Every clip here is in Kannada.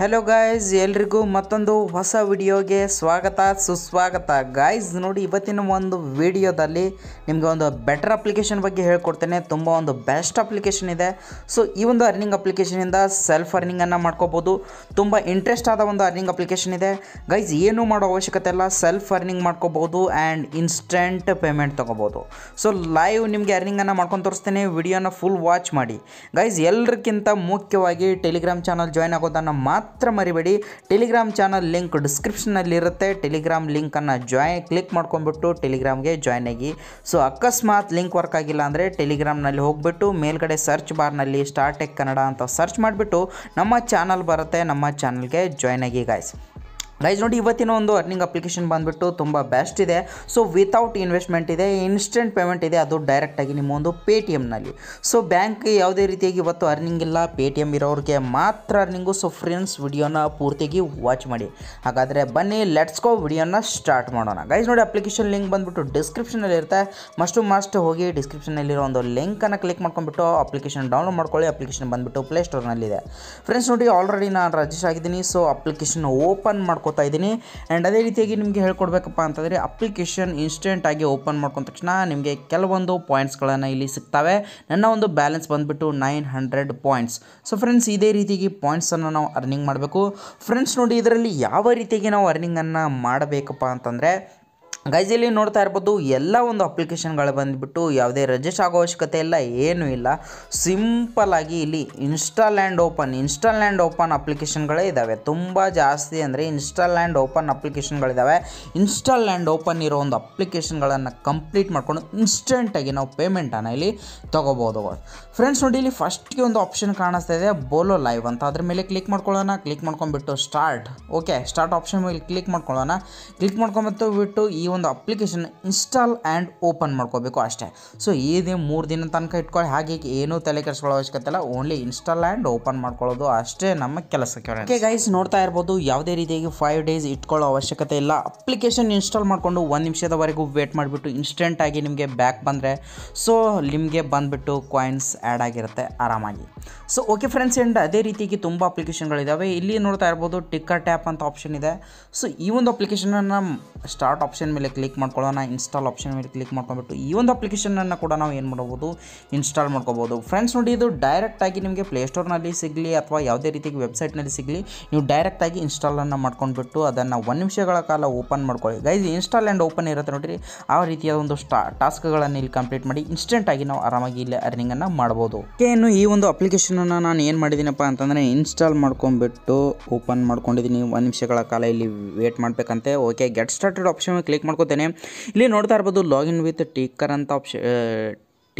ಹಲೋ ಗಾಯ್ಸ್ ಎಲ್ರಿಗೂ ಮತ್ತೊಂದು ಹೊಸ ವಿಡಿಯೋಗೆ ಸ್ವಾಗತ ಸುಸ್ವಾಗತ ಗಾಯ್ಸ್ ನೋಡಿ ಇವತ್ತಿನ ಒಂದು ವಿಡಿಯೋದಲ್ಲಿ ನಿಮಗೆ ಒಂದು ಬೆಟರ್ ಅಪ್ಲಿಕೇಶನ್ ಬಗ್ಗೆ ಹೇಳ್ಕೊಡ್ತೇನೆ ತುಂಬ ಒಂದು ಬೆಸ್ಟ್ ಅಪ್ಲಿಕೇಶನ್ ಇದೆ ಸೊ ಈ ಒಂದು ಅರ್ನಿಂಗ್ ಅಪ್ಲಿಕೇಶನಿಂದ ಸೆಲ್ಫ್ ಅರ್ನಿಂಗನ್ನು ಮಾಡ್ಕೋಬೋದು ತುಂಬ ಇಂಟ್ರೆಸ್ಟ್ ಆದ ಒಂದು ಅರ್ನಿಂಗ್ ಅಪ್ಲಿಕೇಶನ್ ಇದೆ ಗೈಸ್ ಏನು ಮಾಡೋ ಅವಶ್ಯಕತೆ ಇಲ್ಲ ಸೆಲ್ಫ್ ಅರ್ನಿಂಗ್ ಮಾಡ್ಕೋಬೋದು ಆ್ಯಂಡ್ ಇನ್ಸ್ಟೆಂಟ್ ಪೇಮೆಂಟ್ ತೊಗೋಬೋದು ಸೊ ಲೈವ್ ನಿಮಗೆ ಅರ್ನಿಂಗನ್ನು ಮಾಡ್ಕೊಂಡು ತೋರಿಸ್ತೇನೆ ವಿಡಿಯೋನ ಫುಲ್ ವಾಚ್ ಮಾಡಿ ಗೈಸ್ ಎಲ್ಲರಿಗಿಂತ ಮುಖ್ಯವಾಗಿ ಟೆಲಿಗ್ರಾಮ್ ಚಾನಲ್ ಜಾಯ್ನ್ ಆಗೋದನ್ನು ಮಾತ್ರ ಮಾತ್ರ ಮರಿಬೇಡಿ ಟೆಲಿಗ್ರಾಮ್ ಚಾನಲ್ ಲಿಂಕ್ ಇರುತ್ತೆ ಟೆಲಿಗ್ರಾಮ್ ಲಿಂಕನ್ನು ಜಾಯ್ ಕ್ಲಿಕ್ ಮಾಡ್ಕೊಂಡ್ಬಿಟ್ಟು ಟೆಲಿಗ್ರಾಮ್ಗೆ ಜಾಯ್ನ್ ಆಗಿ ಸೊ ಅಕಸ್ಮಾತ್ ಲಿಂಕ್ ವರ್ಕ್ ಆಗಿಲ್ಲ ಅಂದರೆ ಟೆಲಿಗ್ರಾಮ್ನಲ್ಲಿ ಹೋಗ್ಬಿಟ್ಟು ಮೇಲ್ಗಡೆ ಸರ್ಚ್ ಬಾರ್ನಲ್ಲಿ ಸ್ಟಾರ್ಟೆಕ್ ಕನ್ನಡ ಅಂತ ಸರ್ಚ್ ಮಾಡಿಬಿಟ್ಟು ನಮ್ಮ ಚಾನಲ್ ಬರುತ್ತೆ ನಮ್ಮ ಚಾನಲ್ಗೆ ಜಾಯ್ನ್ ಆಗಿ ಗಾಯ್ಸ್ ಗೈಸ್ ನೋಡಿ ಇವತ್ತಿನ ಒಂದು ಅರ್ನಿಂಗ್ ಅಪ್ಲಿಕೇಶನ್ ಬಂದುಬಿಟ್ಟು ತುಂಬ ಬೆಸ್ಟ್ ಇದೆ ಸೊ ವಿತೌಟ್ ಇನ್ವೆಸ್ಟ್ಮೆಂಟ್ ಇದೆ ಇನ್ಸ್ಟೆಂಟ್ ಪೇಮೆಂಟ್ ಇದೆ ಅದು ಡೈರೆಕ್ಟಾಗಿ ನಿಮ್ಮ ಒಂದು ಪೇ ಟಿ ಎಮ್ನಲ್ಲಿ ಸೊ ಬ್ಯಾಂಕ್ ಯಾವುದೇ ರೀತಿಯಾಗಿ ಇವತ್ತು ಅರ್ನಿಂಗ್ ಇಲ್ಲ ಪೇ ಟಿ ಎಮ್ ಇರೋರಿಗೆ ಮಾತ್ರ ಅರ್ನಿಂಗು ಸೊ ಫ್ರೆಂಡ್ಸ್ ವಿಡಿಯೋನ ಪೂರ್ತಿಯಾಗಿ ವಾಚ್ ಮಾಡಿ ಹಾಗಾದರೆ ಬನ್ನಿ ಲೆಟ್ಸ್ ಗೋ ವಿಡಿಯೋನ ಸ್ಟಾರ್ಟ್ ಮಾಡೋಣ ಗೈಸ್ ನೋಡಿ ಅಪ್ಲಿಕೇಶನ್ ಲಿಂಕ್ ಬಂದುಬಿಟ್ಟು ಡಿಸ್ಕ್ರಿಪ್ಷನಲ್ಲಿ ಇರುತ್ತೆ ಮಸ್ಟು ಮಸ್ಟ್ ಹೋಗಿ ಡಿಸ್ಕ್ರಿಪ್ಷನಲ್ಲಿರೋ ಒಂದು ಲಿಂಕನ್ನು ಕ್ಲಿಕ್ ಮಾಡ್ಕೊಂಡ್ಬಿಟ್ಟು ಅಪ್ಲಿಕೇಶನ್ ಡೌನ್ಲೋಡ್ ಮಾಡ್ಕೊಳ್ಳಿ ಅಪ್ಲಿಕೇಶನ್ ಬಂದುಬಿಟ್ಟು ಪ್ಲೇಸ್ಟೋರ್ನಲ್ಲಿದೆ ಫ್ರೆಂಡ್ಸ್ ನೋಡಿ ಆಲ್ರೆಡಿ ನಾನು ರಜಿಸ್ಟರ್ ಆಗಿದ್ದೀನಿ ಸೊ ಅಪ್ಲಿಕೇಶನ್ ಓಪನ್ ಮಾಡ್ಕೊಂಡು ಮಾಡ್ಕೋತಾ ಇದ್ದೀನಿ ಆ್ಯಂಡ್ ಅದೇ ರೀತಿಯಾಗಿ ನಿಮಗೆ ಹೇಳ್ಕೊಡ್ಬೇಕಪ್ಪ ಅಂತಂದರೆ ಅಪ್ಲಿಕೇಶನ್ ಇನ್ಸ್ಟೆಂಟಾಗಿ ಓಪನ್ ಮಾಡ್ಕೊಂಡ ತಕ್ಷಣ ನಿಮಗೆ ಕೆಲವೊಂದು ಪಾಯಿಂಟ್ಸ್ಗಳನ್ನು ಇಲ್ಲಿ ಸಿಗ್ತವೆ ನನ್ನ ಒಂದು ಬ್ಯಾಲೆನ್ಸ್ ಬಂದುಬಿಟ್ಟು nine hundred points so friends ಇದೇ ರೀತಿಯಾಗಿ ಪಾಯಿಂಟ್ಸನ್ನು ನಾವು ಅರ್ನಿಂಗ್ ಮಾಡಬೇಕು ಫ್ರೆಂಡ್ಸ್ ನೋಡಿ ಇದರಲ್ಲಿ ಯಾವ ರೀತಿಯಾಗಿ ನಾವು ಅರ್ನಿಂಗನ್ನು ಮಾಡಬೇಕಪ್ಪ ಅಂತಂದರೆ ಗೈಸ್ ಇಲ್ಲಿ ನೋಡ್ತಾ ಇರ್ಬೋದು ಎಲ್ಲ ಒಂದು ಅಪ್ಲಿಕೇಶನ್ಗಳು ಬಂದುಬಿಟ್ಟು ಯಾವುದೇ ರಜಿಸ್ಟ್ ಆಗೋ ಅವಶ್ಯಕತೆ ಇಲ್ಲ ಏನೂ ಇಲ್ಲ ಆಗಿ ಇಲ್ಲಿ install and open install and open ಅಪ್ಲಿಕೇಶನ್ಗಳೇ ಇದ್ದಾವೆ ತುಂಬ ಜಾಸ್ತಿ ಅಂದರೆ ಇನ್ಸ್ಟಾಲ್ ಆ್ಯಂಡ್ ಓಪನ್ ಅಪ್ಲಿಕೇಶನ್ಗಳಿದ್ದಾವೆ ಇನ್ಸ್ಟಾಲ್ ಆ್ಯಂಡ್ ಓಪನ್ ಇರೋ ಒಂದು ಅಪ್ಲಿಕೇಶನ್ಗಳನ್ನು ಕಂಪ್ಲೀಟ್ ಮಾಡ್ಕೊಂಡು ಇನ್ಸ್ಟೆಂಟಾಗಿ ನಾವು ಪೇಮೆಂಟನ್ನು ಇಲ್ಲಿ ತೊಗೋಬೋದು ಫ್ರೆಂಡ್ಸ್ ನೋಡಿ ಇಲ್ಲಿ ಫಸ್ಟ್ಗೆ ಒಂದು ಆಪ್ಷನ್ ಕಾಣಿಸ್ತಾ ಇದೆ ಬೋಲೋ ಲೈವ್ ಅಂತ ಅದ್ರ ಮೇಲೆ ಕ್ಲಿಕ್ ಮಾಡ್ಕೊಳ್ಳೋಣ ಕ್ಲಿಕ್ ಮಾಡ್ಕೊಂಡ್ಬಿಟ್ಟು ಸ್ಟಾರ್ಟ್ ಓಕೆ ಸ್ಟಾರ್ಟ್ ಆಪ್ಷನ್ ಮೇಲೆ ಕ್ಲಿಕ್ ಮಾಡ್ಕೊಳ್ಳೋಣ ಕ್ಲಿಕ್ ಮಾಡ್ಕೊಂಬಿಟ್ಟು ಬಿಟ್ಟು ಈ ಒಂದು ಅಪ್ಲಿಕೇಶನ್ ಇನ್ಸ್ಟಾಲ್ ಆ್ಯಂಡ್ ಓಪನ್ ಮಾಡ್ಕೋಬೇಕು ಅಷ್ಟೇ ಸೊ ಇದೇ ಮೂರು ದಿನ ತನಕ ಇಟ್ಕೊಳ್ಳಿ ಹಾಗೆ ಏನು ತಲೆ ಕೆಡಿಸ್ಕೊಳ್ಳೋ ಅವಶ್ಯಕತೆ ಇಲ್ಲ ಓನ್ಲಿ ಇನ್ಸ್ಟಾಲ್ ಆ್ಯಂಡ್ ಓಪನ್ ಮಾಡ್ಕೊಳ್ಳೋದು ಅಷ್ಟೇ ನಮ್ಮ ಕೆಲಸಕ್ಕೆ ಓಕೆ ಗೈಸ್ ನೋಡ್ತಾ ಇರ್ಬೋದು ಯಾವುದೇ ರೀತಿಯಾಗಿ ಫೈವ್ ಡೇಸ್ ಇಟ್ಕೊಳ್ಳೋ ಅವಶ್ಯಕತೆ ಇಲ್ಲ ಅಪ್ಲಿಕೇಶನ್ ಇನ್ಸ್ಟಾಲ್ ಮಾಡಿಕೊಂಡು ಒಂದು ನಿಮಿಷದವರೆಗೂ ವೇಟ್ ಮಾಡಿಬಿಟ್ಟು ಆಗಿ ನಿಮಗೆ ಬ್ಯಾಕ್ ಬಂದರೆ ಸೊ ನಿಮಗೆ ಬಂದುಬಿಟ್ಟು ಕಾಯಿನ್ಸ್ ಆ್ಯಡ್ ಆಗಿರುತ್ತೆ ಆರಾಮಾಗಿ ಸೊ ಓಕೆ ಫ್ರೆಂಡ್ಸ್ ಆ್ಯಂಡ್ ಅದೇ ರೀತಿಯಾಗಿ ತುಂಬ ಅಪ್ಲಿಕೇಶನ್ಗಳಿದ್ದಾವೆ ಇಲ್ಲಿ ನೋಡ್ತಾ ಇರ್ಬೋದು ಟಿಕ್ಕರ್ ಟ್ಯಾಪ್ ಅಂತ ಆಪ್ಷನ್ ಇದೆ ಸೊ ಈ ಒಂದು ಅಪ್ಲಿಕೇಶನನ್ನು ಸ್ಟಾರ್ಟ್ ಆಪ್ಷನ್ ಮೇಲೆ ಕ್ಲಿಕ್ ಮಾಡ್ಕೊಳ್ಳೋಣ ಇನ್ಸ್ಟಾಲ್ ಆಪ್ಷನ್ ಮೇಲೆ ಕ್ಲಿಕ್ ಮಾಡ್ಕೊಂಡ್ಬಿಟ್ಟು ಈ ಒಂದು ಅಪ್ಲಿಕೇಶನನ್ನು ಕೂಡ ನಾವು ಏನು ಮಾಡ್ಬೋದು ಇನ್ಸ್ಟಾಲ್ ಮಾಡ್ಕೋಬೋದು ಫ್ರೆಂಡ್ಸ್ ನೋಡಿ ಇದು ಆಗಿ ನಿಮಗೆ ಪ್ಲೇಸ್ಟೋರ್ನಲ್ಲಿ ಸಿಗಲಿ ಅಥವಾ ಯಾವುದೇ ವೆಬ್ಸೈಟ್ ವೆಬ್ಸೈಟ್ನಲ್ಲಿ ಸಿಗಲಿ ನೀವು ಡೈರೆಕ್ಟ್ ಡೈರೆಕ್ಟಾಗಿ ಇನ್ಸ್ಟಾಲನ್ನು ಮಾಡ್ಕೊಂಡ್ಬಿಟ್ಟು ಅದನ್ನು ಒಂದು ನಿಮಿಷಗಳ ಕಾಲ ಓಪನ್ ಮಾಡ್ಕೊಳ್ಳಿ ಗೈಸ್ ಇನ್ಸ್ಟಾಲ್ ಆ್ಯಂಡ್ ಓಪನ್ ಇರುತ್ತೆ ನೋಡಿರಿ ಆ ರೀತಿಯ ಒಂದು ಸ್ಟಾ ಟಾಸ್ಕ್ಗಳನ್ನು ಇಲ್ಲಿ ಕಂಪ್ಲೀಟ್ ಮಾಡಿ ಆಗಿ ನಾವು ಆರಾಮಾಗಿ ಇಲ್ಲಿ ಅರ್ನಿಂಗನ್ನು ಮಾಡ್ಬೋದು ಓಕೆ ಇನ್ನು ಈ ಒಂದು ಅಪ್ಲಿಕೇಶನನ್ನು ನಾನು ಏನು ಮಾಡಿದ್ದೀನಪ್ಪ ಅಂತಂದರೆ ಇನ್ಸ್ಟಾಲ್ ಮಾಡ್ಕೊಂಡ್ಬಿಟ್ಟು ಓಪನ್ ಮಾಡ್ಕೊಂಡಿದ್ದೀನಿ ಒಂದು ನಿಮಿಷಗಳ ಕಾಲ ಇಲ್ಲಿ ವೇಟ್ ಮಾಡಬೇಕಂತೆ okay get started option click ಮಾಡ್ಕೋತೇನೆ ಇಲ್ಲಿ ನೋಡ್ತಾ ಇರ್ಬೋದು ಲಾಗಿನ್ ವಿತ್ ಟೀಕರ್ ಅಂತ ಆಪ್ಷ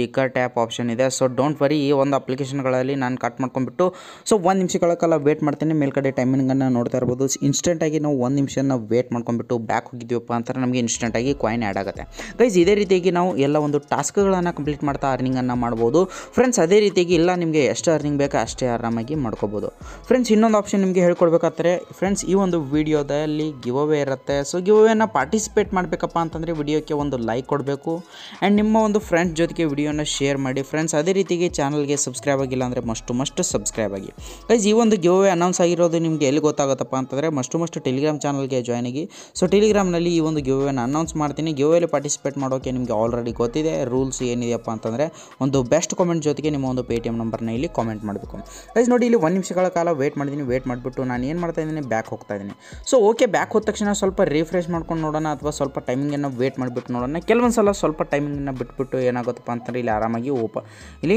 ಸ್ಟಿಕ್ಕರ್ ಟ್ಯಾಪ್ ಆಪ್ಷನ್ ಇದೆ ಸೊ ಡೋಂಟ್ ವರಿ ಈ ಒಂದು ಅಪ್ಲಿಕೇಶನ್ಗಳಲ್ಲಿ ನಾನು ಕಟ್ ಮಾಡ್ಕೊಂಡ್ಬಿಟ್ಟು ಸೊ ಒಂದು ನಿಮಿಷಗಳ ಕಾಲ ವೇಟ್ ಮಾಡ್ತೀನಿ ಮೇಲ್ಗಡೆ ಟೈಮಿಂಗನ್ನು ನೋಡ್ತಾ ಇರ್ಬೋದು ಇನ್ಸ್ಟೆಂಟಾಗಿ ನಾವು ಒಂದು ನಿಮಿಷನ ವೇಟ್ ಮಾಡ್ಕೊಂಡ್ಬಿಟ್ಟು ಬ್ಯಾಕ್ ಹೋಗಿದ್ದೀವಪ್ಪ ಅಂತಾರೆ ನಮಗೆ ಇನ್ಸ್ಟೆಂಟಾಗಿ ಕಾಯಿನ್ ಆ್ಯಡ್ ಆಗುತ್ತೆ ಗೈಸ್ ಇದೇ ರೀತಿಯಾಗಿ ನಾವು ಎಲ್ಲ ಒಂದು ಟಾಸ್ಕ್ಗಳನ್ನು ಕಂಪ್ಲೀಟ್ ಮಾಡ್ತಾ ಅರ್ನಿಂಗನ್ನು ಮಾಡ್ಬೋದು ಫ್ರೆಂಡ್ಸ್ ಅದೇ ರೀತಿಯಾಗಿ ಇಲ್ಲ ನಿಮಗೆ ಎಷ್ಟು ಅರ್ನಿಂಗ್ ಬೇಕೋ ಅಷ್ಟೇ ಆರಾಮಾಗಿ ಮಾಡ್ಕೋಬೋದು ಫ್ರೆಂಡ್ಸ್ ಇನ್ನೊಂದು ಆಪ್ಷನ್ ನಿಮಗೆ ಹೇಳ್ಕೊಡ್ಬೇಕಾದ್ರೆ ಫ್ರೆಂಡ್ಸ್ ಈ ಒಂದು ವಿಡಿಯೋದಲ್ಲಿ ಗಿವ್ ಅವೇ ಇರುತ್ತೆ ಸೊ ಗಿವ್ ಅವೇನ ಪಾರ್ಟಿಸಿಪೇಟ್ ಮಾಡಬೇಕಪ್ಪ ಅಂತಂದರೆ ವಿಡಿಯೋಕ್ಕೆ ಒಂದು ಲೈಕ್ ಕೊಡಬೇಕು ಆ್ಯಂಡ್ ನಿಮ್ಮ ಒಂದು ಫ್ರೆಂಡ್ಸ್ ಜೊತೆಗೆ ವಿಡಿಯೋ ವಿಡಿಯೋನ ಶೇರ್ ಮಾಡಿ ಫ್ರೆಂಡ್ಸ್ ಅದೇ ರೀತಿಗೆ ಚಾನಲ್ಗೆ ಸಬ್ಸ್ಕ್ರೈಬ್ ಆಗಿಲ್ಲ ಅಂದರೆ ಮಸ್ಟು ಮಸ್ಟ್ ಸಬ್ಸ್ಕ್ರೈಬ್ ಆಗಿ ಗೈಸ್ ಈ ಒಂದು ಗಿವ್ ಅವೇ ಅನೌನ್ಸ್ ಆಗಿರೋದು ನಿಮಗೆ ಎಲ್ಲಿ ಗೊತ್ತಾಗುತ್ತಪ್ಪ ಅಂತಂದರೆ ಮಸ್ಟು ಮಸ್ಟ್ ಟೆಲಿಗ್ರಾಮ್ ಚಾನಲ್ಗೆ ಜಾಯ್ನ್ ಆಗಿ ಸೊ ಟೆಲಿಗ್ರಾಮ್ನಲ್ಲಿ ಈ ಒಂದು ಗಿವ್ ಅವೇನ ಅನೌನ್ಸ್ ಮಾಡ್ತೀನಿ ಗಿವ್ ಅವೇಲಿ ಪಾರ್ಟಿಸಿಪೇಟ್ ಮಾಡೋಕ್ಕೆ ನಿಮಗೆ ಆಲ್ರೆಡಿ ಗೊತ್ತಿದೆ ರೂಲ್ಸ್ ಏನಿದೆಯಪ್ಪ ಅಂತಂದರೆ ಒಂದು ಬೆಸ್ಟ್ ಕಾಮೆಂಟ್ ಜೊತೆಗೆ ನಿಮ್ಮ ಒಂದು ಪೇ ಟಿ ಎಮ್ ನಂಬರ್ನ ಇಲ್ಲಿ ಕಾಮೆಂಟ್ ಮಾಡಬೇಕು ಗೈಸ್ ನೋಡಿ ಇಲ್ಲಿ ಒಂದು ನಿಮಿಷಗಳ ಕಾಲ ವೇಟ್ ಮಾಡಿದ್ದೀನಿ ವೇಟ್ ಮಾಡಿಬಿಟ್ಟು ನಾನು ಏನು ಮಾಡ್ತಾ ಇದ್ದೀನಿ ಬ್ಯಾಕ್ ಹೋಗ್ತಾ ಇದ್ದೀನಿ ಸೊ ಓಕೆ ಬ್ಯಾಕ್ ಹೋದ ತಕ್ಷಣ ಸ್ವಲ್ಪ ರಿಫ್ರೆಶ್ ಮಾಡ್ಕೊಂಡು ನೋಡೋಣ ಅಥವಾ ಸ್ವಲ್ಪ ಟೈಮಿಂಗನ್ನು ವೇಟ್ ಮಾಡಿಬಿಟ್ಟು ನೋಡೋಣ ಕೆಲವೊಂದು ಸಲ ಸ್ವಲ್ಪ ಟೈಮಿಂಗನ್ನು ಬಿಟ್ಬಿಟ್ಟು ಏನಾಗುತ್ತಪ್ಪ ಅಂತ ಯಾಕಂದರೆ ಇಲ್ಲಿ ಆರಾಮಾಗಿ ಓಪ ಇಲ್ಲಿ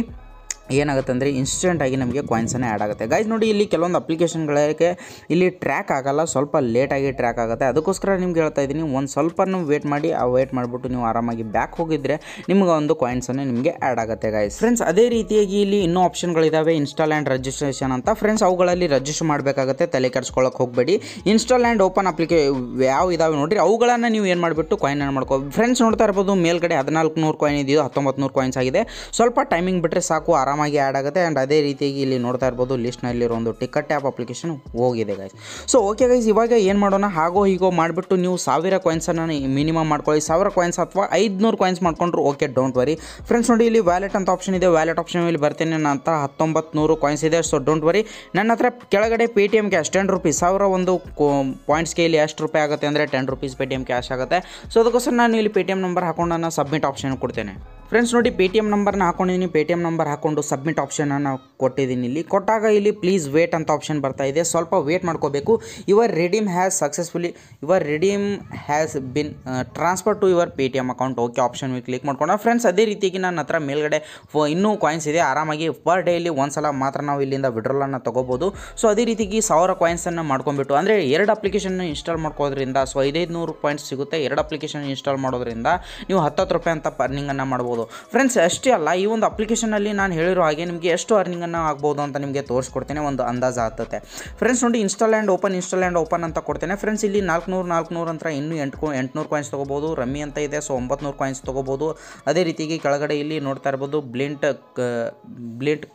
ಏನಾಗುತ್ತೆ ಅಂದರೆ ಇನ್ಸ್ಟೆಂಟಾಗಿ ನಮಗೆ ಕಾಯಿನ್ಸನ್ನು ಆ್ಯಡ್ ಆಗುತ್ತೆ ಗೈಸ್ ನೋಡಿ ಇಲ್ಲಿ ಕೆಲವೊಂದು ಅಪ್ಲಿಕೇಶನ್ಗಳಿಗೆ ಇಲ್ಲಿ ಟ್ರ್ಯಾಕ್ ಆಗಲ್ಲ ಸ್ವಲ್ಪ ಲೇಟಾಗಿ ಟ್ರ್ಯಾಕ್ ಆಗುತ್ತೆ ಅದಕ್ಕೋಸ್ಕರ ನಿಮ್ಗೆ ಹೇಳ್ತಾ ಇದ್ದೀನಿ ಒಂದು ಸ್ವಲ್ಪ ವೇಟ್ ಮಾಡಿ ಆ ವೇಟ್ ಮಾಡಿಬಿಟ್ಟು ನೀವು ಆರಾಮಾಗಿ ಬ್ಯಾಕ್ ಹೋಗಿದ್ರೆ ನಿಮ್ಗೆ ಒಂದು ಕಾಯಿನ್ಸನ್ನು ನಿಮಗೆ ಆ್ಯಡ್ ಆಗುತ್ತೆ ಗೈಸ್ ಫ್ರೆಂಡ್ಸ್ ಅದೇ ರೀತಿಯಾಗಿ ಇಲ್ಲಿ ಇನ್ನೂ ಆಪ್ಷನ್ಗಳಿದ್ದಾವೆ ಇನ್ಸ್ಟಾಲ್ ಆ್ಯಂಡ್ ರಜಿಸ್ಟ್ರೇಷನ್ ಅಂತ ಫ್ರೆಂಡ್ಸ್ ಅವುಗಳಲ್ಲಿ ರಿಜಿಸ್ಟರ್ ಮಾಡಬೇಕಾಗುತ್ತೆ ತಲೆ ಕೆಡ್ಸ್ಕೊಳ್ಳೋಕೆ ಹೋಗಬೇಡಿ ಇನ್ಸ್ಟಾಲ್ ಆ್ಯಂಡ್ ಓಪನ್ ಅಪ್ಲಿಕೇ ಯಾವ ಇದಾವೆ ನೋಡಿರಿ ಅವುಗಳನ್ನು ನೀವು ಏನು ಮಾಡಿಬಿಟ್ಟು ಕಾಯಿನ್ ಆ್ಯಂಡ್ ಮಾಡ್ಕೋ ಫ್ರೆಂಡ್ಸ್ ನೋಡ್ತಾ ಇರ್ಬೋದು ಮೇಲ್ಗಡೆ ಹದಿನಾಲ್ಕು ನೂರು ಕಾಯಿನ್ ಇದೆಯೋ ಹತ್ತೊಂಬತ್ತು ನೂರು ಕಾಯಿನ್ಸ್ ಆಗಿದೆ ಸ್ವಲ್ಪ ಟೈಮಿಂಗ್ ಬಿಟ್ಟರೆ ಸಾಕು ಆರಾಮ ಆರಾಮಾಗಿ ಆ್ಯಡ್ ಆಗುತ್ತೆ ಆ್ಯಂಡ್ ಅದೇ ರೀತಿಯಾಗಿ ಇಲ್ಲಿ ನೋಡ್ತಾ ಇರ್ಬೋದು ಲಿಸ್ಟ್ನಲ್ಲಿರೋ ಒಂದು ಟಿಕೆಟ್ ಆ್ಯಪ್ ಅಪ್ಲಿಕೇಶನ್ ಹೋಗಿದೆ ಗೈಸ್ ಸೊ ಓಕೆ ಗೈಸ್ ಇವಾಗ ಏನು ಮಾಡೋಣ ಹಾಗೋ ಹೀಗೋ ಮಾಡಿಬಿಟ್ಟು ನೀವು ಸಾವಿರ ಕಾಯಿನ್ಸನ್ನು ಮಿನಿಮಮ್ ಮಾಡ್ಕೊಳ್ಳಿ ಸಾವಿರ ಕಾಯಿನ್ಸ್ ಅಥವಾ ಐದುನೂರು ಕಾಯಿನ್ಸ್ ಮಾಡ್ಕೊಂಡ್ರು ಓಕೆ ಡೋಂಟ್ ವರಿ ಫ್ರೆಂಡ್ಸ್ ನೋಡಿ ಇಲ್ಲಿ ವ್ಯಾಲೆಟ್ ಅಂತ ಆಪ್ಷನ್ ಇದೆ ವ್ಯಾಲೆಟ್ ಆಪ್ಷನ್ ಇಲ್ಲಿ ಬರ್ತೇನೆ ನನ್ನ ಅಂತ ಹತ್ತೊಂಬತ್ತು ನೂರು ಕಾಯಿನ್ಸ್ ಇದೆ ಸೊ ಡೋಂಟ್ ವರಿ ನನ್ನ ಹತ್ರ ಕೆಳಗಡೆ Paytm cash ten rupees ಸಾವಿರ ಒಂದು ಪಾಯಿಂಟ್ಸ್ಗೆ ಇಲ್ಲಿ ಎಷ್ಟು ರೂಪಾಯಿ ಆಗುತ್ತೆ ಅಂದರೆ ten rupees Paytm cash ಆಗುತ್ತೆ ಸೊ ಅದಕ್ಕೋಸ್ಕರ ನಾನು ಇಲ್ಲಿ ಪೇ ಟಿ ಎಮ್ ನಂಬರ್ ಹಾಕೊಂಡು ನಾನು ಸಬ್ಮಿಟ್ ಆಪ್ಷನ್ ಕೊಡ್ತೇನೆ ಫ್ರೆಂಡ್ಸ್ ನೋಡಿ ಪೇ ಟಿ ಎಮ್ ನಂಬರ್ನ ಹಾಕೊಂಡಿದ್ದೀನಿ ಪೇ ಟಿ ಎಮ್ ನಂಬರ್ ಹಾಕೊಂಡು ಸಬ್ಮಿಟ್ ಆಪ್ಷನನ್ನು ಕೊಟ್ಟಿದ್ದೀನಿ ಇಲ್ಲಿ ಕೊಟ್ಟಾಗ ಇಲ್ಲಿ ಪ್ಲೀಸ್ ವೇಟ್ ಅಂತ ಆಪ್ಷನ್ ಬರ್ತಾ ಇದೆ ಸ್ವಲ್ಪ ವೇಟ್ ಮಾಡ್ಕೋಬೇಕು your redeem has successfully your redeem has been transfer to your Paytm account okay option ಮೇಲೆ ಕ್ಲಿಕ್ ಮಾಡ್ಕೊಂಡು ಫ್ರೆಂಡ್ಸ್ ಅದೇ ರೀತಿಗೆ ನನ್ನ ಹತ್ರ ಮೇಲ್ಗಡೆ ಇನ್ನೂ ಕಾಯಿನ್ಸ್ ಇದೆ ಆರಾಮಾಗಿ ಪರ್ ಡೇಲಿ ಒಂದು ಸಲ ಮಾತ್ರ ನಾವು ಇಲ್ಲಿಂದ ಅನ್ನು ತೊಗೋಬೋದು ಸೊ ಅದೇ ರೀತಿಗೆ ಸಾವಿರ ಕಾಯಿನ್ಸನ್ನು ಮಾಡ್ಕೊಂಡ್ಬಿಟ್ಟು ಅಂದರೆ ಎರಡು ಅಪ್ಲಿಕೇಶನ್ ಇನ್ಸ್ಟಾಲ್ ಮಾಡ್ಕೋದ್ರಿಂದ ಸೊ ಐದೈದು ನೂರು ಪಾಯಿಂಟ್ಸ್ ಸಿಗುತ್ತೆ ಎರಡು ಅಪ್ಲಿಕೇಶನ್ ಇನ್ಸ್ಟಾಲ್ ಮಾಡೋದ್ರಿಂದ ನೀವು ಹತ್ತತ್ತು ರೂಪಾಯಿ ಅಂತ ಅರ್ನಿಂಗನ್ನು ಮಾಡ್ಬೋದು ಫ್ರೆಂಡ್ಸ್ ಅಷ್ಟೇ ಅಲ್ಲ ಈ ಒಂದು ಅಪ್ಲಿಕೇಶನಲ್ಲಿ ನಾನು ಹೇಳಿರೋ ಹಾಗೆ ನಿಮಗೆ ಎಷ್ಟು ಅರ್ನಿಂಗನ್ನು ಆಗ್ಬೋದು ಅಂತ ನಿಮಗೆ ತೋರಿಸ್ಕೊಡ್ತೇನೆ ಒಂದು ಅಂದಾಜು ಆಗ್ತದೆ ಫ್ರೆಂಡ್ಸ್ ನೋಡಿ install and open install and open ಅಂತ ಕೊಡ್ತೇನೆ ಫ್ರೆಂಡ್ಸ್ ಇಲ್ಲಿ ನಾಲ್ಕುನೂರು ನಾಲ್ಕುನೂರು ಅಂತ ಇನ್ನೂ ಎಂಟು ಎಂಟುನೂರು ಕಾಯಿನ್ಸ್ ತೊಗೋಬೋದು ರಮ್ಮಿ ಅಂತ ಇದೆ ಸೊ ಒಂಬತ್ತು ನೂರು ಕಾಯಿನ್ಸ್ ತೊಗೋಬೋದು ಅದೇ ರೀತಿಗೆ ಕೆಳಗಡೆ ಇಲ್ಲಿ ನೋಡ್ತಾ ಇರ್ಬೋದು ಬ್ಲಿಂಟ್ ಬ್ಲಿಂಟ್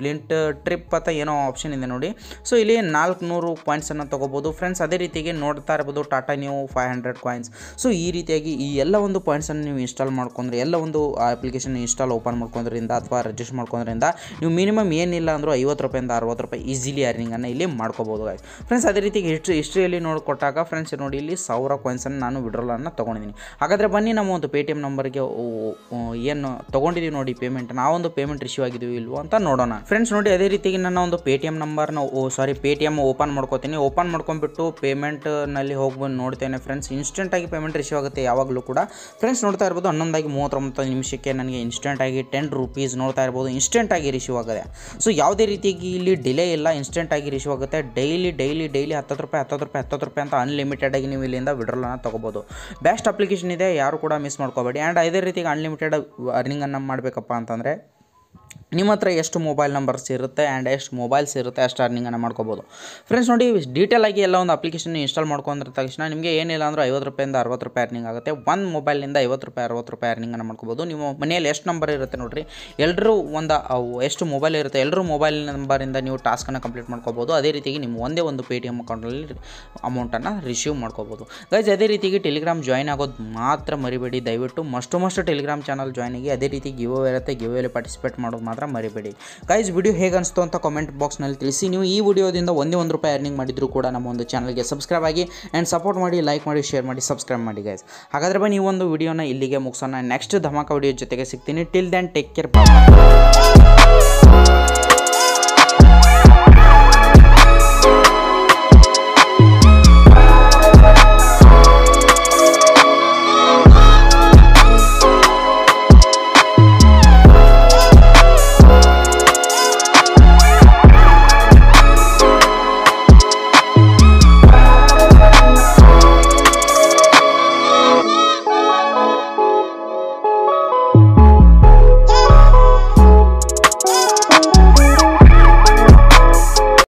ಬ್ಲಿಂಟ್ ಟ್ರಿಪ್ ಅಂತ ಏನೋ ಆಪ್ಷನ್ ಇದೆ ನೋಡಿ ಸೊ ಇಲ್ಲಿ ನಾಲ್ಕುನೂರು ಕಾಯಿನ್ಸನ್ನು ತೊಗೋಬೋದು ಫ್ರೆಂಡ್ಸ್ ಅದೇ ರೀತಿಯಾಗಿ ನೋಡ್ತಾ ಇರ್ಬೋದು ಟಾಟಾ ನೀವು ಫೈವ್ ಹಂಡ್ರೆಡ್ ಕಾಯಿನ್ಸ್ ಸೊ ಈ ರೀತಿಯಾಗಿ ಈ ಎಲ್ಲ ಒಂದು ಪಾಯಿಂಟ್ಸನ್ನು ನೀವು ಇನ್ಸ್ಟಾಲ್ ಮಾಡ್ಕೊಂಡ್ರೆ ಎಲ್ಲ ಒಂದು ಅಪ್ಲಿಕೇಶನ್ ಇನ್ಸ್ಟಾಲ್ ಓಪನ್ ಮಾಡ್ಕೊಂಡ್ರಿಂದ ಅಥವಾ ರಿಜಿಸ್ಟರ್ ಮಾಡ್ಕೊಂಡ್ರಿಂದ ನೀವು ಮಿನಿಮಮ್ ಏನಿಲ್ಲ ಅಂದರೂ ಐವತ್ತು ರೂಪಾಯಿಂದ ಅರವತ್ತು ರೂಪಾಯಿ ಈಸಿಲಿ ಅರ್ನಿಂಗನ್ನು ಇಲ್ಲಿ ಮಾಡ್ಕೋಬೋದು ಗಾಯ್ಸ್ ಫ್ರೆಂಡ್ಸ್ ಅದೇ ರೀತಿ ಹಿಸ್ಟ್ರಿ ಹಿಸ್ಟ್ರಿಯಲ್ಲಿ ನೋಡಿಕೊಟ್ಟಾಗ ಫ್ರೆಂಡ್ಸ್ ನೋಡಿ ಇಲ್ಲಿ ಸಾವಿರ ಕಾಯಿನ್ಸನ್ನು ನಾನು ವಿಡ್ರಾಲನ್ನು ತೊಗೊಂಡಿದ್ದೀನಿ ಹಾಗಾದರೆ ಬನ್ನಿ ನಮ್ಮ ಒಂದು ಪೇಟಿಎಮ್ ನಂಬರ್ ಗೆ ನಂಬರ್ಗೆ ಏನು ತೊಗೊಂಡಿದ್ದೀವಿ ನೋಡಿ ಪೇಮೆಂಟ್ ನಾವೊಂದು ಪೇಮೆಂಟ್ ರಿಸೀವ್ ಆಗಿದ್ದೀವಿ ಇಲ್ವೋ ಅಂತ ನೋಡೋಣ ನೋಡೋಣ ಫ್ರೆಂಡ್ಸ್ ನೋಡಿ ಅದೇ ರೀತಿಗೆ ನನ್ನ ಒಂದು ಪೇಟಿಎಂ ನಂಬರ್ನ oh sorry Paytm open ಮಾಡ್ಕೋತೀನಿ ಓಪನ್ ಮಾಡ್ಕೊಂಡ್ಬಿಟ್ಟು ಪೇಮೆಂಟ್ನಲ್ಲಿ ಹೋಗ್ಬಂದು ನೋಡ್ತೇನೆ ಫ್ರೆಂಡ್ಸ್ ಇನ್ಸ್ಟೆಂಟಾಗಿ ಪೇಮೆಂಟ್ ರಿಸೀವ್ ಆಗುತ್ತೆ ಯಾವಾಗಲೂ ಕೂಡ ಫ್ರೆಂಡ್ಸ್ ನೋಡ್ತಾ ಇರ್ಬೋದು ಹನ್ನೊಂದಾಗಿ ಮೂವತ್ತೊಂಬತ್ತು ನಿಮಿಷಕ್ಕೆ ನನಗೆ ಇನ್ಸ್ಟೆಂಟಾಗಿ ಟೆನ್ ರುಪೀಸ್ ನೋಡ್ತಾ ಇರ್ಬೋದು ಇನ್ಸ್ಟೆಂಟಾಗಿ ರಿಸೀವ್ ಆಗಿದೆ ಸೊ ಯಾವುದೇ ರೀತಿಯಾಗಿ ಇಲ್ಲಿ ಡಿಲೇ ಇಲ್ಲ ಇನ್ಸ್ಟೆಂಟಾಗಿ ರಿಸೀವ್ ಆಗುತ್ತೆ ಡೈಲಿ ಡೈಲಿ ಡೈಲಿ ಹತ್ತು ರೂಪಾಯಿ ಹತ್ತು ರೂಪಾಯಿ ಹತ್ತು ರೂಪಾಯಿ ಅಂತ ಅನ್ಲಿಮಿಟೆಡ್ ಆಗಿ ನೀವು ಇಲ್ಲಿಂದ ವಿಡ್ರಾಲನ್ನು ತೊಗೋಬೋದು ಬೆಸ್ಟ್ ಅಪ್ಲಿಕೇಶನ್ ಇದೆ ಯಾರು ಕೂಡ ಮಿಸ್ ಮಾಡ್ಕೋಬೇಡಿ ಆ್ಯಂಡ್ ಅದೇ ರೀತಿ ಅನ್ಲಿಮಿಟೆಡ್ ಅರ್ನಿಂಗನ್ನು ಮಾಡಬೇಕಪ್ಪ ಅಂತಂದರೆ ನಿಮ್ಮ ಹತ್ರ ಎಷ್ಟು ಮೊಬೈಲ್ ನಂಬರ್ಸ್ ಇರುತ್ತೆ ಆ್ಯಂಡ್ ಎಷ್ಟು ಮೊಬೈಲ್ಸ್ ಇರುತ್ತೆ ಅಷ್ಟು ಅರ್ನಿಂಗನ್ನು ಮಾಡ್ಕೋಬೋದು ಫ್ರೆಂಡ್ಸ್ ನೋಡಿ ಡೀಟೇಲ್ ಆಗಿ ಎಲ್ಲ ಒಂದು ಅಪ್ಲಿಕೇಶನ್ ಇನ್ಸ್ಟಾಲ್ ಮಾಡ್ಕೊಂಡ್ರ ತಕ್ಷಣ ನಿಮಗೆ ಏನಿಲ್ಲ ಅಂದರೆ ಐವತ್ತು ರೂಪಾಯಿಂದ ಅರವತ್ತು ರೂಪಾಯಿ ಅರ್ನಿಂಗ್ ಆಗುತ್ತೆ ಒಂದು ಮೊಬೈಲಿಂದ ಐವತ್ತು ರೂಪಾಯಿ ಅರವತ್ತು ರೂಪಾಯಿ ಅರ್ನಿಂಗನ್ನು ಮಾಡ್ಕೋಬೋದು ನಿಮ್ಮ ಮನೆಯಲ್ಲಿ ಎಷ್ಟು ನಂಬರ್ ಇರುತ್ತೆ ನೋಡಿರಿ ಎಲ್ಲರೂ ಒಂದು ಎಷ್ಟು ಮೊಬೈಲ್ ಇರುತ್ತೆ ಎಲ್ಲರೂ ಮೊಬೈಲ್ ನಂಬರಿಂದ ನೀವು ಟಾಸ್ಕನ್ನು ಕಂಪ್ಲೀಟ್ ಮಾಡ್ಕೋಬೋದು ಅದೇ ರೀತಿ ನಿಮ್ಮ ಒಂದೇ ಒಂದು ಪೇ ಟಿ ಎಮ್ ಅಕೌಂಟಲ್ಲಿ ಅಮೌಂಟನ್ನು ರಿಸೀವ್ ಮಾಡ್ಕೋಬೋದು ಗೈಸ್ ಅದೇ ರೀತಿಗೆ ಟೆಲಿಗ್ರಾಮ್ ಜಾಯ್ನ್ ಆಗೋದು ಮಾತ್ರ ಮರಿಬೇಡಿ ದಯವಿಟ್ಟು ಮಷ್ಟು ಮಸ್ಟು ಟೆಲಿಗ್ರಾಮ್ ಚಾನಲ್ ಜಾಯ್ನಿಗೆ ಅದೇ ರೀತಿ ಗಿವೋ ಇರುತ್ತೆ ಅಲ್ಲಿ ಪಾರ್ಟಿಸಿಪೇಟ್ ಮಾಡೋದು ಮಾತ್ರ ಮಾತ್ರ ಮರಿಬೇಡಿ ಗೈಸ್ ವಿಡಿಯೋ ಹೇಗೆ ಅನಿಸ್ತು ಅಂತ ಕಾಮೆಂಟ್ ಬಾಕ್ಸ್ನಲ್ಲಿ ತಿಳಿಸಿ ನೀವು ಈ ವಿಡಿಯೋದಿಂದ ಒಂದೇ ಒಂದು ರೂಪಾಯಿ ಅರ್ನಿಂಗ್ ಮಾಡಿದರೂ ಕೂಡ ನಮ್ಮ ಒಂದು ಚಾನಲ್ಗೆ ಸಬ್ಸ್ಕ್ರೈಬ್ ಆಗಿ ಆ್ಯಂಡ್ ಸಪೋರ್ಟ್ ಮಾಡಿ ಲೈಕ್ ಮಾಡಿ ಶೇರ್ ಮಾಡಿ ಸಬ್ಸ್ಕ್ರೈಬ್ ಮಾಡಿ ಗೈಸ್ ಹಾಗಾದ್ರೆ ಬನ್ನಿ ಈ ಒಂದು ವಿಡಿಯೋನ ಇಲ್ಲಿಗೆ ಮುಗಿಸೋಣ ನೆಕ್ಸ್ಟ್ ಧಮಾಕ ವಿಡಿಯೋ ಜೊತೆಗೆ ಸಿಗ್ತೀನಿ ಟಿಲ್ ದೆನ್ ಟೇಕ್ ಕೇರ್ ಬಾಯ್